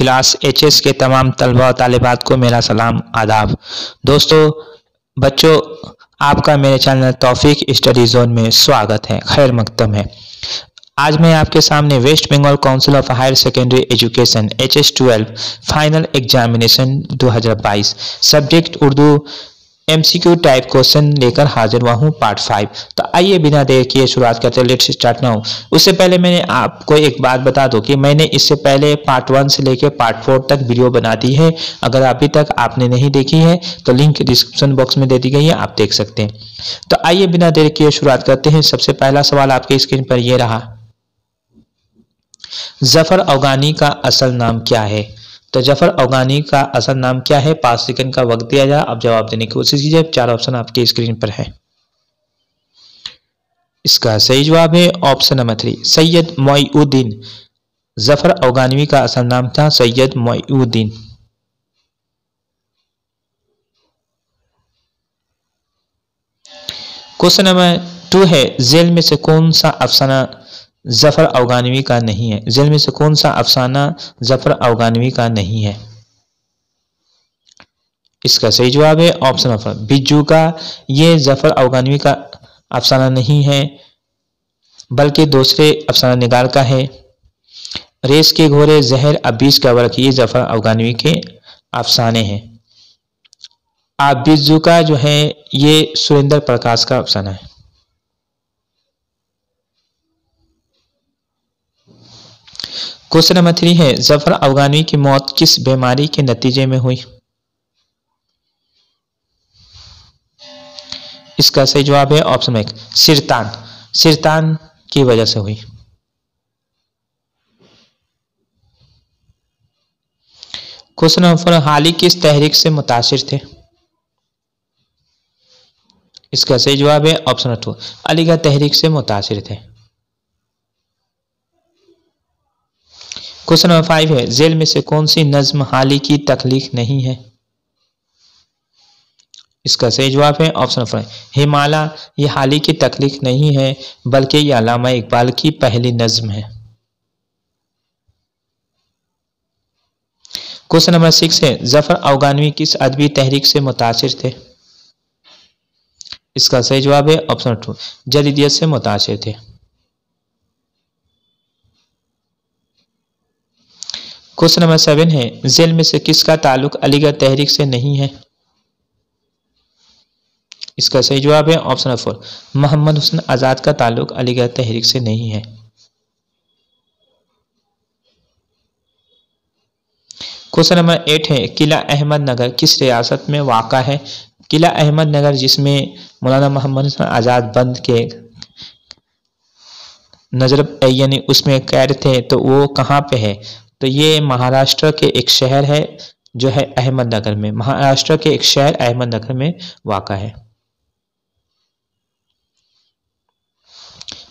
class H S के तमाम तलबा और तालिबात को मेरा सलाम आदाब दोस्तों बच्चों आपका मेरे चैनल तौफीक स्टडी जोन में स्वागत है खैर मकदम है आज मैं आपके सामने West Bengal council of higher secondary education H S twelve final examination 2022 subject Urdu MCQ type question लेकर हाजिर हुआ हूँ पार्ट फाइव तो आइए बिना देर किए शुरुआत करते लेट्स स्टार्ट ना हो उससे पहले मैंने आपको एक बात बता दो कि मैंने इससे पहले पार्ट वन से लेकर पार्ट फोर तक वीडियो बना दी है अगर अभी तक आपने नहीं देखी है तो लिंक डिस्क्रिप्शन बॉक्स में दे दी गई है आप देख सकते हैं तो आइए बिना देर किए शुरुआत करते हैं सबसे पहला सवाल आपके स्क्रीन पर यह रहा जफर अवगानी का असल नाम क्या है तो जफर अफगानी का असल नाम क्या है पांच सेकंड का वक्त दिया जाए आप जवाब देने की कोशिश कीजिए चार ऑप्शन आपके स्क्रीन पर है इसका सही जवाब है option number three Syed Moinuddin Zafar Afghanvi का असल नाम था Syed Moinuddin question number two है जेल में से कौन सा अफसाना जफ़र अफगानवी का नहीं है जिल में सुकून सा अफसाना जफ़र अफगानवी का नहीं है इसका सही जवाब है ऑप्शन नंबर बिज्जू का ये जफ़र अफगानवी का अफसाना नहीं है बल्कि दूसरे अफसाना निगार का है रेस के घोड़े जहर अबीस का वर्क ये जफ़र अफगानवी के अफसाने हैं आबिजू का जो है ये सुरेंद्र प्रकाश का अफसाना है क्वेश्चन नंबर थ्री है जफर अफगानी की मौत किस बीमारी के नतीजे में हुई इसका सही जवाब है ऑप्शन एक सिरतान सिरतान की वजह से हुई क्वेश्चन नंबर फोर ही किस तहरीक से मुतासर थे इसका सही जवाब है ऑप्शन टू अलीगढ़ तहरीक से मुतासर थे क्वेश्चन नंबर फाइव है जेल में से कौन सी नज्म हाली की तकलीफ नहीं है इसका सही जवाब है ऑप्शन नंबर हिमालय ये हाली की तकलीफ नहीं है बल्कि ये अलामा इकबाल की पहली नज्म है क्वेश्चन नंबर सिक्स है जफर अफगानवी किस अदबी तहरीक से मुतासर थे इसका सही जवाब है ऑप्शन टू जदीदियत से मुतासर थे क्वेश्चन नंबर सेवन है जेल में से किसका ताल्लुक अलीगढ़ तहरीक से नहीं है इसका सही जवाब है option number four Mohammad Hussain Azad का ताल्लुक अलीगढ़ तहरीक से नहीं है क्वेश्चन नंबर एट है किला अहमदनगर किस रियासत में वाका है किला अहमदनगर जिसमें मौलाना मोहम्मद आज़ाद बंद के नजर यानी उसमें कैद थे तो वो कहाँ पे है तो ये महाराष्ट्र के एक शहर है जो है अहमदनगर में महाराष्ट्र के एक शहर अहमदनगर में वाक़ है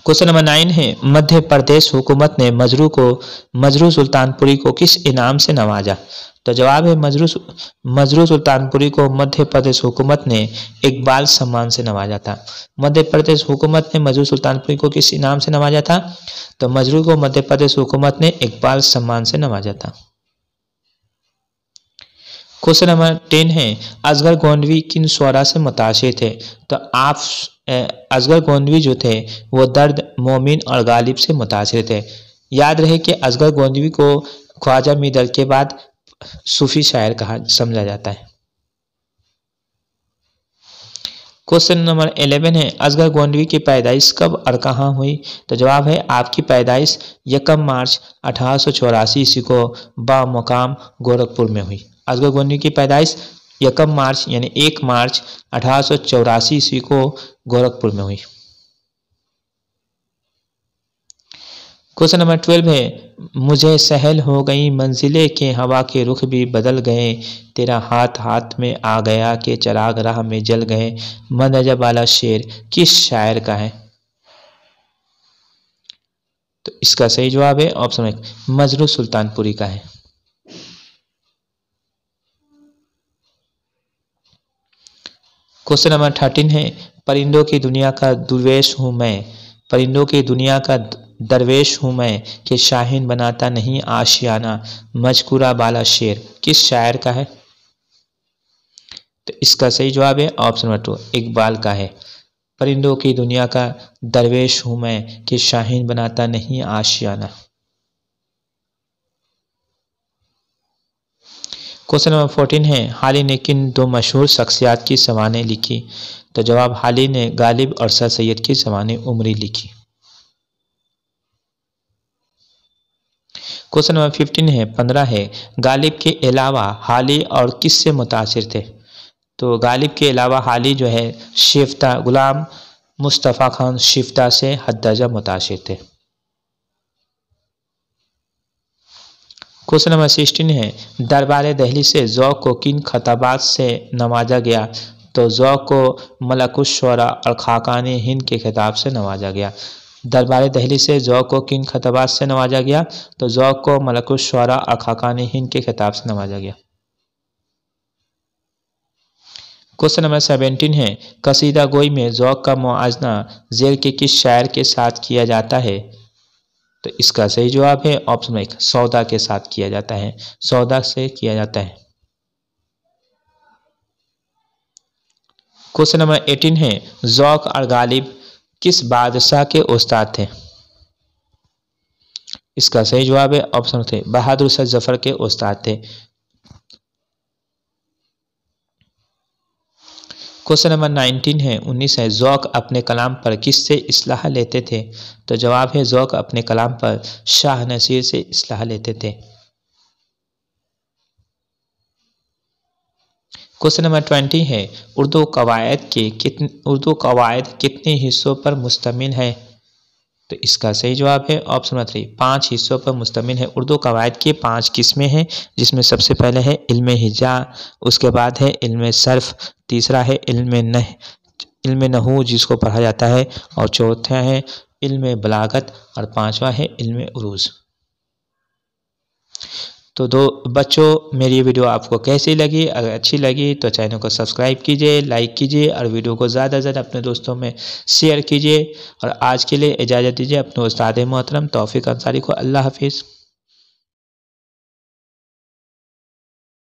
क्वेश्चन नंबर नाइन है मध्य प्रदेश हुकूमत ने मजरू को मजरू सुल्तानपुरी को किस इनाम से नवाजा तो जवाब है मजरू मजरू सुल्तानपुरी को मध्य प्रदेश हुकूमत ने इकबाल सम्मान से नवाजा था मध्य प्रदेश हुकूमत ने मजरू सुल्तानपुरी को किस इनाम से नवाजा था तो मजरू को मध्य प्रदेश हुकूमत ने इकबाल सम्मान से नवाजा था क्वेश्चन नंबर टेन है असगर गोंदवी किन स्वरा से मुतासर थे तो आप असगर गोंदवी जो थे वो दर्द मोमिन और गालिब से मुतासर थे याद रहे कि असगर गोंदवी को ख्वाजा मिदल के बाद सूफी शायर कहा समझा जाता है क्वेश्चन नंबर एलेवन है असगर गोंदवी की पैदाइश कब और कहाँ हुई तो जवाब है आपकी पैदाइश यकम मार्च अठारह ईस्वी को बा मुकाम गोरखपुर में हुई असगर गोन्यू की पैदाइश यकम मार्च यानी एक मार्च अठारह ईस्वी को गोरखपुर में हुई क्वेश्चन नंबर ट्वेल्व है मुझे सहल हो गई मंजिले के हवा के रुख भी बदल गए तेरा हाथ हाथ में आ गया के चराग राह में जल गए मन अजब वाला शेर किस शायर का है तो इसका सही जवाब है ऑप्शन एक मजरू सुल्तानपुरी का है क्वेश्चन नंबर थर्टीन है परिंदों की दुनिया का दुर्वेश हूँ मैं परिंदों की दुनिया का दरवेश हूँ मैं कि शाहीन बनाता नहीं आशियाना मजकूरा बाला शेर किस शायर का है तो इसका सही जवाब है ऑप्शन नंबर टू इकबाल का है परिंदों की दुनिया का दरवेश हूँ मैं कि शाहीन बनाता नहीं आशियाना क्वेश्चन नंबर फोर्टीन है हाल ही ने किन दो मशहूर शख्सियात की सवानें लिखी तो जवाब हाली ने गालिब और सर सैद की सवान उमरी लिखी क्वेश्चन नंबर फिफ्टीन है पंद्रह है गालिब के अलावा हाली और किस से मुतासर थे तो गालिब के अलावा हाली जो है शिफ्ता गुलाम मुस्तफ़ा खान शिफ्ता से हद दर्जा मुतासर थे क्वेश्चन नंबर सिक्सटीन है दरबार दहली से जौ को किन खताबात से नवाजा गया तो जौ को मलकुशरा और खाकान हिंद के खिताब से नवाजा गया दरबार दहली से जौ को किन खतबात से नवाजा गया तो जौ को मलकुशरा और खाकान हिंद के खिताब से नवाजा गया क्वेश्चन नंबर सेवेंटीन है कसीदा गोई में जौक का मुआजना जेल के किस शायर के साथ किया जाता है तो इसका सही जवाब है ऑप्शन एक सौदा के साथ किया जाता है सौदा से किया जाता है क्वेश्चन नंबर एटीन है जौक और गालिब किस बादशाह के उस्ताद थे इसका सही जवाब है ऑप्शन थे बहादुर शाह जफर के उस्ताद थे क्वेश्चन नंबर नाइनटीन है उन्नीस है जौक अपने कलाम पर किससे इसलाह लेते थे तो जवाब है जौक अपने कलाम पर शाह नसीर से इसलाह लेते थे क्वेश्चन नंबर ट्वेंटी है उर्दू कवायद के कितने उर्दू कवायद कितने हिस्सों पर मुश्तमिल है तो इसका सही जवाब है ऑप्शन नंबर थ्री पाँच हिस्सों पर मुश्तमिल है उर्दू कवायद के पाँच किस्में हैं जिसमें सबसे पहले है इल्म हिजा उसके बाद है इल्म सर्फ तीसरा है इल्म नह इल्म नहू जिसको पढ़ा जाता है और चौथा है इल्म बलागत और पांचवा है इल्म उरूज तो दो बच्चों मेरी वीडियो आपको कैसी लगी अगर अच्छी लगी तो चैनल को सब्सक्राइब कीजिए लाइक कीजिए और वीडियो को ज़्यादा से ज़्यादा अपने दोस्तों में शेयर कीजिए और आज के लिए इजाज़त दीजिए अपने उस्ताद मोहतरम तौफ़ी अंसारी को अल्लाह हाफिज़